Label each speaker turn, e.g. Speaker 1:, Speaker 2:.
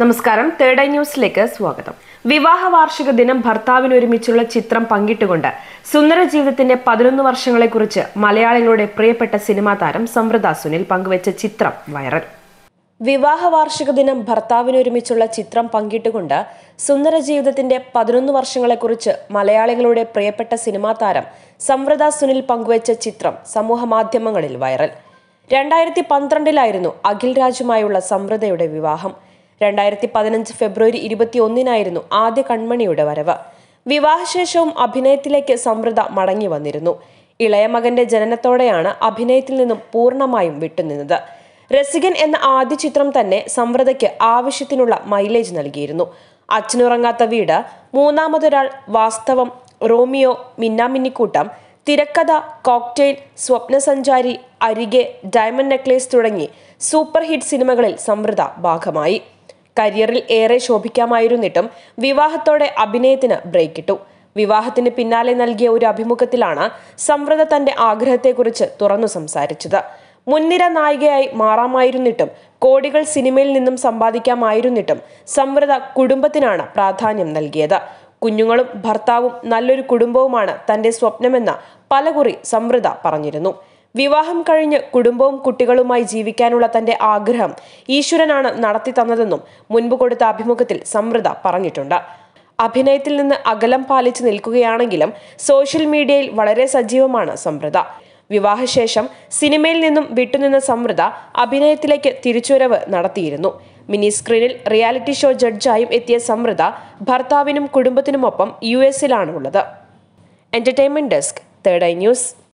Speaker 1: നമസ്കാരം third eye ന്യൂസിലേക്ക് സ്വാഗതം വിവാഹ വാർഷിക ദിനം ഭർത്താവിന് ഒരുമിച്ചുള്ള ചിത്രം പങ്കിട്ടുകൊണ്ട് സുന്ദര ജീവിതത്തിന്റെ പതിനൊന്ന് വർഷങ്ങളെക്കുറിച്ച് മലയാളികളുടെ പ്രിയപ്പെട്ട സിനിമാ താരം സംവൃത സുനിൽ പങ്കുവച്ച ചിത്രം വൈറൽ വിവാഹ വാർഷിക ദിനം ഭർത്താവിന് ഒരുമിച്ചുള്ള ചിത്രം പങ്കിട്ടുകൊണ്ട് സുന്ദര ജീവിതത്തിന്റെ പതിനൊന്ന് വർഷങ്ങളെക്കുറിച്ച് മലയാളികളുടെ പ്രിയപ്പെട്ട സിനിമാ താരം സംവൃത സുനിൽ പങ്കുവച്ച ചിത്രം സമൂഹ മാധ്യമങ്ങളിൽ വൈറൽ രണ്ടായിരത്തി പന്ത്രണ്ടിലായിരുന്നു അഖിൽ രാജുമായുള്ള സംവൃതയുടെ വിവാഹം രണ്ടായിരത്തി പതിനഞ്ച് ഫെബ്രുവരി ഒന്നിനായിരുന്നു ആദ്യ കൺമണിയുടെ വരവ് വിവാഹശേഷവും അഭിനയത്തിലേക്ക് സമൃദ്ധ മടങ്ങി വന്നിരുന്നു ഇളയ മകന്റെ ജനനത്തോടെയാണ് അഭിനയത്തിൽ നിന്നും പൂർണ്ണമായും വിട്ടുനിന്നത് രസികൻ എന്ന ആദ്യ ചിത്രം തന്നെ സമൃദ്ധയ്ക്ക് ആവശ്യത്തിനുള്ള മൈലേജ് നൽകിയിരുന്നു അച്ഛനുറങ്ങാത്ത വീട് മൂന്നാമതൊരാൾ വാസ്തവം റോമിയോ മിന്നാമിന്നിക്കൂട്ടം തിരക്കഥ cocktail Swapnasanchari Arike diamond necklace തുടങ്ങി സൂപ്പർ ഹിറ്റ് സിനിമകളിൽ സമൃദ്ധ ഭാഗമായി കരിയറിൽ ഏറെ ശോഭിക്കാമായിരുന്നിട്ടും വിവാഹത്തോടെ അഭിനയത്തിന് ബ്രേക്കിട്ടു വിവാഹത്തിന് പിന്നാലെ നൽകിയ ഒരു അഭിമുഖത്തിലാണ് സംവ്രത തന്റെ ആഗ്രഹത്തെക്കുറിച്ച് തുറന്നു സംസാരിച്ചത് മുൻനിര നായികയായി മാറാമായിരുന്നിട്ടും കോടികൾ സിനിമയിൽ നിന്നും സമ്പാദിക്കാമായിരുന്നിട്ടും സംവ്രത കുടുംബത്തിനാണ് പ്രാധാന്യം നൽകിയത് കുഞ്ഞുങ്ങളും ഭർത്താവും നല്ലൊരു കുടുംബവുമാണ് തന്റെ സ്വപ്നമെന്ന് പലകുറി സംവൃത പറഞ്ഞിരുന്നു വിവാഹം കഴിഞ്ഞ് കുടുംബവും കുട്ടികളുമായി ജീവിക്കാനുള്ള തന്റെ ആഗ്രഹം ഈശ്വരനാണ് നടത്തി തന്നതെന്നും മുൻപ് കൊടുത്ത അഭിമുഖത്തിൽ സമൃത പറഞ്ഞിട്ടുണ്ട് അഭിനയത്തിൽ നിന്ന് അകലം പാലിച്ച് നിൽക്കുകയാണെങ്കിലും സോഷ്യൽ മീഡിയയിൽ വളരെ സജീവമാണ് സമൃത വിവാഹശേഷം സിനിമയിൽ നിന്നും വിട്ടുനിന്ന സമൃത അഭിനയത്തിലേക്ക് തിരിച്ചുവരവ് നടത്തിയിരുന്നു മിനി സ്ക്രീനിൽ റിയാലിറ്റി ഷോ ജഡ്ജായും എത്തിയ സമൃത ഭർത്താവിനും കുടുംബത്തിനുമൊപ്പം യു എസിലാണുള്ളത് ഉള്ളത് entertainment desk third eye news